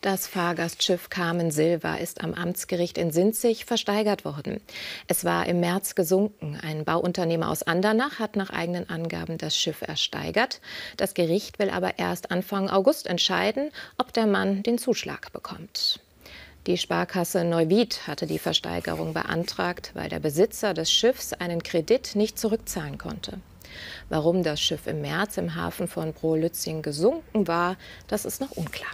Das Fahrgastschiff Carmen Silva ist am Amtsgericht in Sinzig versteigert worden. Es war im März gesunken. Ein Bauunternehmer aus Andernach hat nach eigenen Angaben das Schiff ersteigert. Das Gericht will aber erst Anfang August entscheiden, ob der Mann den Zuschlag bekommt. Die Sparkasse Neuwied hatte die Versteigerung beantragt, weil der Besitzer des Schiffs einen Kredit nicht zurückzahlen konnte. Warum das Schiff im März im Hafen von Pro-Lützing gesunken war, das ist noch unklar.